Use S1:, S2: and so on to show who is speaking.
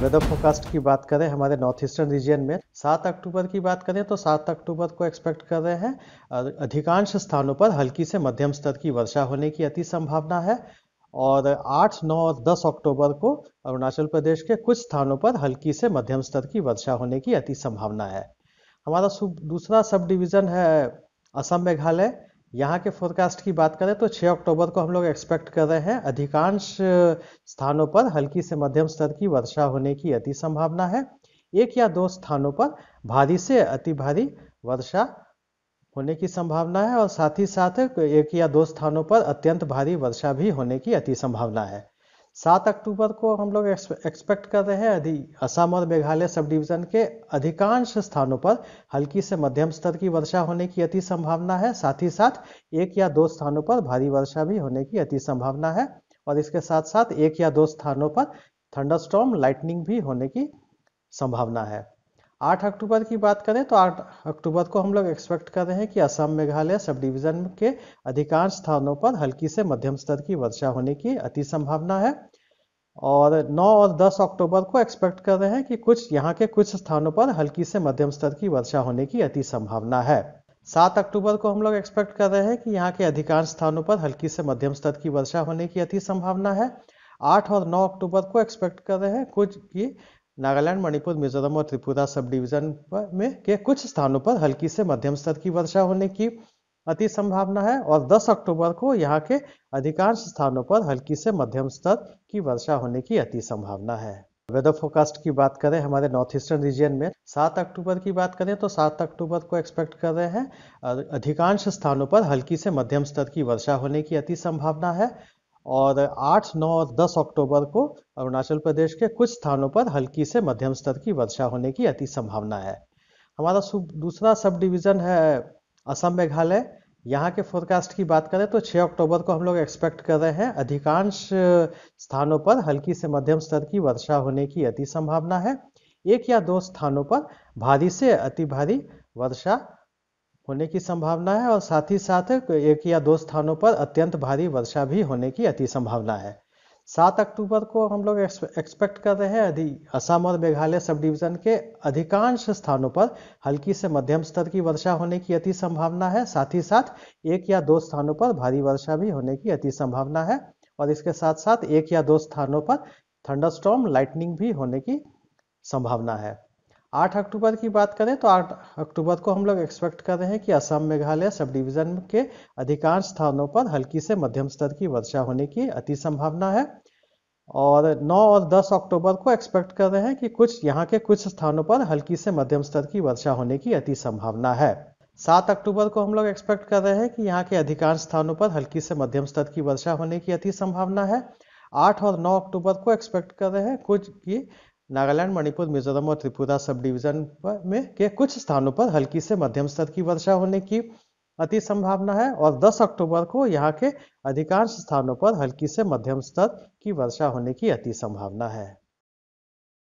S1: weather forecast की बात करें हमारे नॉर्थ ईस्टर्न रीजन में सात अक्टूबर की बात करें तो सात अक्टूबर को एक्सपेक्ट कर रहे हैं अधिकांश स्थानों पर हल्की से मध्यम स्तर की वर्षा होने की अति संभावना है और 8, 9 और 10 अक्टूबर को अरुणाचल प्रदेश के कुछ स्थानों पर हल्की से मध्यम स्तर की वर्षा होने की अति संभावना है हमारा दूसरा सब डिवीज़न है असम मेघालय यहाँ के फोरकास्ट की बात करें तो 6 अक्टूबर को हम लोग एक्सपेक्ट कर रहे हैं अधिकांश स्थानों पर हल्की से मध्यम स्तर की वर्षा होने की अति संभावना है एक या दो स्थानों पर भारी से अति भारी वर्षा होने की संभावना है और साथ ही साथ एक या दो स्थानों पर अत्यंत भारी वर्षा भी होने की अति संभावना है सात अक्टूबर को हम लोग एक्सपेक्ट कर रहे हैं अधि असम और मेघालय सब डिवीजन के अधिकांश स्थानों पर हल्की से मध्यम स्तर की वर्षा होने की अति संभावना है साथ ही साथ एक या दो स्थानों पर भारी वर्षा भी होने की अति संभावना है और इसके साथ साथ एक या दो स्थानों पर थंडरस्टॉर्म लाइटनिंग भी होने की संभावना है आठ अक्टूबर की बात करें तो आठ अक्टूबर को हम लोग एक्सपेक्ट कर रहे हैं कि असम मेघालय सब डिवीजन के अधिकांश स्थानों पर हल्की से मध्यम स्तर की वर्षा होने की अति संभावना है और 9 और 10 अक्टूबर को एक्सपेक्ट कर रहे हैं कि कुछ यहाँ के कुछ स्थानों पर हल्की से मध्यम स्तर की वर्षा होने की अति संभावना है 7 अक्टूबर को हम लोग एक्सपेक्ट कर रहे हैं कि यहाँ के अधिकांश स्थानों पर हल्की से मध्यम स्तर की वर्षा होने की अति संभावना है आठ और नौ अक्टूबर को एक्सपेक्ट कर रहे हैं कुछ की नागालैंड मणिपुर मिजोरम और त्रिपुरा सब डिवीजन में के कुछ स्थानों पर हल्की से मध्यम स्तर की वर्षा होने की अति संभावना है और 10 अक्टूबर को यहाँ के अधिकांश स्थानों पर हल्की से मध्यम स्तर की वर्षा होने की अति संभावना है वेदर फोकास्ट की बात करें हमारे नॉर्थ ईस्टर्न रीजन में 7 अक्टूबर की बात करें तो 7 अक्टूबर को एक्सपेक्ट कर रहे हैं अधिकांश स्थानों पर हल्की से मध्यम स्तर की वर्षा होने की अति संभावना है और 8, 9 और 10 अक्टूबर को अरुणाचल प्रदेश के कुछ स्थानों पर हल्की से मध्यम स्तर की वर्षा होने की अति संभावना है हमारा दूसरा सब डिवीज़न है असम मेघालय यहाँ के फोरकास्ट की बात करें तो 6 अक्टूबर को हम लोग एक्सपेक्ट कर रहे हैं अधिकांश स्थानों पर हल्की से मध्यम स्तर की वर्षा होने की अति संभावना है एक या दो स्थानों पर भारी से अति भारी वर्षा होने की संभावना है और साथ ही साथ एक या दो स्थानों पर अत्यंत भारी वर्षा भी होने की अति संभावना है सात अक्टूबर को हम लोग एक्सपेक्ट कर रहे हैं असम और मेघालय सब डिवीजन के अधिकांश स्थानों पर हल्की से मध्यम स्तर की वर्षा होने की अति संभावना है साथ ही साथ एक या दो स्थानों पर भारी वर्षा भी होने की अति संभावना है और इसके साथ साथ एक या दो स्थानों पर थंडरस्टॉर्म लाइटनिंग भी होने की संभावना है आठ अक्टूबर की बात करें तो आठ अक्टूबर को हम लोग एक्सपेक्ट कर रहे हैं कि असम मेघालय सब डिवीजन के अधिकांश स्थानों पर हल्की से मध्यम स्तर की वर्षा होने की अति संभावना है और 9 और 10 अक्टूबर को एक्सपेक्ट कर रहे हैं कि कुछ यहाँ के कुछ स्थानों पर हल्की से मध्यम स्तर की वर्षा होने की अति संभावना है 7 अक्टूबर को हम लोग एक्सपेक्ट कर रहे हैं कि यहाँ के अधिकांश स्थानों पर हल्की से मध्यम स्तर की वर्षा होने की अति संभावना है आठ और नौ अक्टूबर को एक्सपेक्ट कर रहे हैं कुछ की नागालैंड मणिपुर मिजोरम और त्रिपुरा सब डिवीजन में के कुछ स्थानों पर हल्की से मध्यम स्तर की वर्षा होने की अति संभावना है और 10 अक्टूबर को यहाँ के अधिकांश स्थानों पर हल्की से मध्यम स्तर की वर्षा होने की अति संभावना है